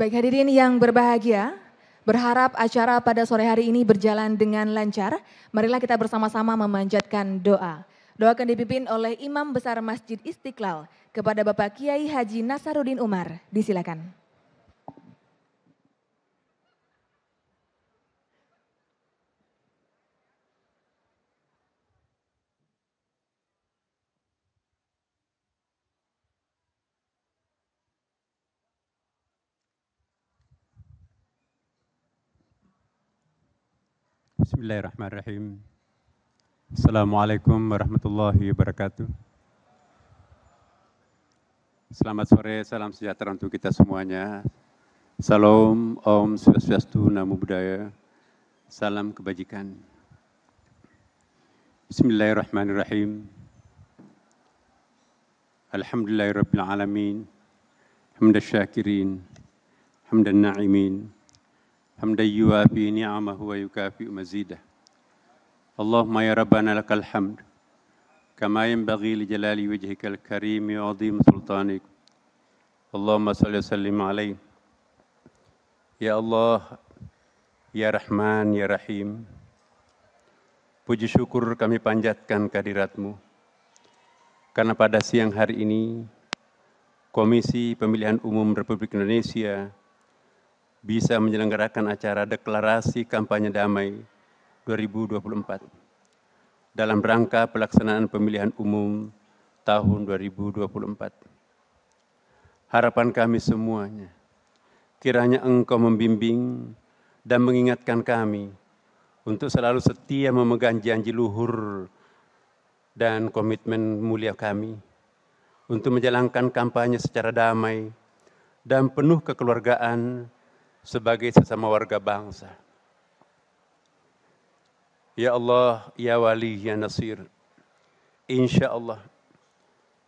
Baik hadirin yang berbahagia, berharap acara pada sore hari ini berjalan dengan lancar. Marilah kita bersama-sama memanjatkan doa. Doa akan dipimpin oleh Imam Besar Masjid Istiqlal kepada Bapak Kiai Haji Nasaruddin Umar. Disilakan. Bismillahirrahmanirrahim. Assalamualaikum warahmatullahi wabarakatuh. Selamat sore, salam sejahtera untuk kita semuanya. Salam, Om Swastiastu, Namo Buddhaya. Salam kebajikan. Bismillahirrahmanirrahim. Alhamdulillahirrahmanirrahim. Hamdan syakirin. Hamdan na'imin. حمدا يوافي نعمه ويكافئ مزيده اللهم يا ربنا لك الحمد كما ينبغي لجلال وجهك الكريم وعظيم سلطانك اللهم صل وسلم عليه يا الله يا رحمن يا رحيم Puji syukur kami panjatkan kehadiratmu, karena pada siang hari ini Komisi Pemilihan Umum Republik Indonesia bisa menyelenggarakan acara deklarasi kampanye damai 2024 dalam rangka pelaksanaan pemilihan umum tahun 2024. Harapan kami semuanya, kiranya Engkau membimbing dan mengingatkan kami untuk selalu setia memegang janji luhur dan komitmen mulia kami untuk menjalankan kampanye secara damai dan penuh kekeluargaan sebagai sesama warga bangsa. Ya Allah, Ya Wali, Ya Nasir, insya Allah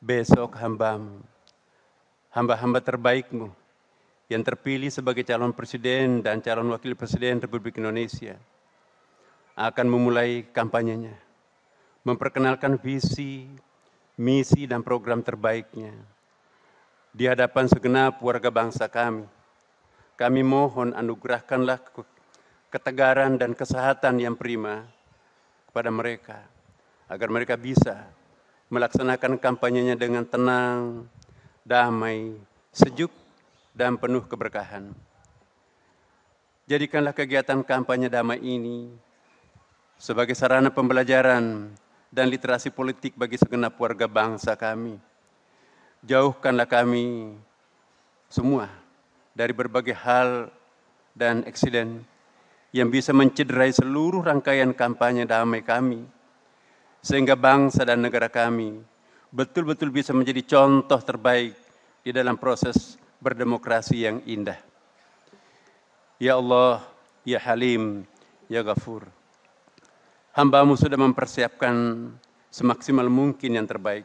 besok hambamu, hamba-hamba terbaikmu yang terpilih sebagai calon presiden dan calon wakil presiden Republik Indonesia akan memulai kampanyenya, memperkenalkan visi, misi, dan program terbaiknya di hadapan segenap warga bangsa kami. Kami mohon anugerahkanlah ketegaran dan kesehatan yang prima kepada mereka, agar mereka bisa melaksanakan kampanyenya dengan tenang, damai, sejuk, dan penuh keberkahan. Jadikanlah kegiatan kampanye damai ini sebagai sarana pembelajaran dan literasi politik bagi segenap warga bangsa kami. Jauhkanlah kami semua dari berbagai hal dan eksiden yang bisa mencederai seluruh rangkaian kampanye damai kami, sehingga bangsa dan negara kami betul-betul bisa menjadi contoh terbaik di dalam proses berdemokrasi yang indah. Ya Allah, Ya Halim, Ya Ghafur, hambamu sudah mempersiapkan semaksimal mungkin yang terbaik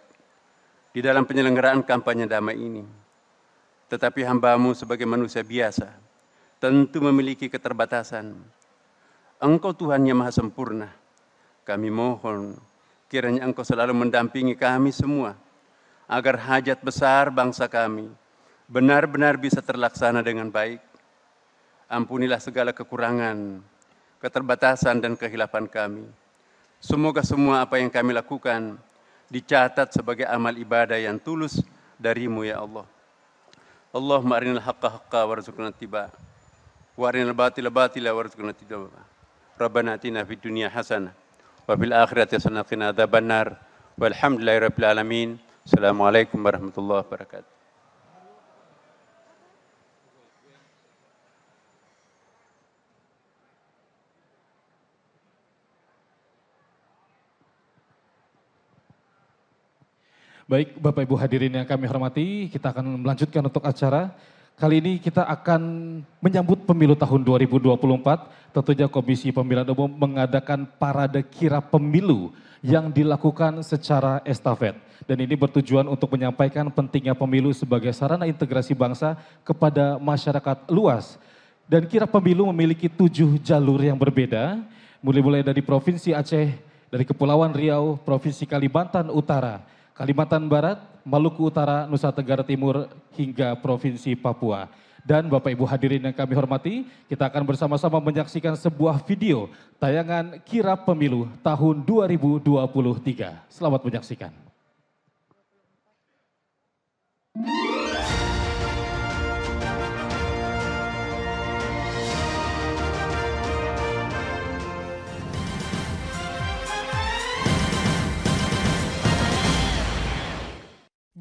di dalam penyelenggaraan kampanye damai ini. Tetapi hambamu sebagai manusia biasa, tentu memiliki keterbatasan. Engkau Tuhan yang maha sempurna. Kami mohon, kiranya Engkau selalu mendampingi kami semua, agar hajat besar bangsa kami benar-benar bisa terlaksana dengan baik. Ampunilah segala kekurangan, keterbatasan, dan kehilapan kami. Semoga semua apa yang kami lakukan dicatat sebagai amal ibadah yang tulus darimu ya Allah. Allahumma arinal haqqa haqqa warzuqna tiba wa arinal batila batila warzuqna tiba Rabbana atina fid dunya hasanah wa fil akhirati hasanah wa qina Wa walhamdulillahi rabbil alamin assalamu warahmatullahi wabarakatuh Baik, Bapak Ibu hadirin yang kami hormati, kita akan melanjutkan untuk acara. Kali ini kita akan menyambut pemilu tahun 2024. Tentunya Komisi Pemilihan Umum mengadakan parade kira pemilu yang dilakukan secara estafet. Dan ini bertujuan untuk menyampaikan pentingnya pemilu sebagai sarana integrasi bangsa kepada masyarakat luas. Dan kira pemilu memiliki tujuh jalur yang berbeda, mulai-mulai dari Provinsi Aceh, dari Kepulauan Riau, Provinsi Kalimantan Utara, Kalimantan Barat, Maluku Utara, Nusa Tenggara Timur, hingga Provinsi Papua. Dan Bapak Ibu hadirin yang kami hormati, kita akan bersama-sama menyaksikan sebuah video tayangan Kirap Pemilu tahun 2023. Selamat menyaksikan.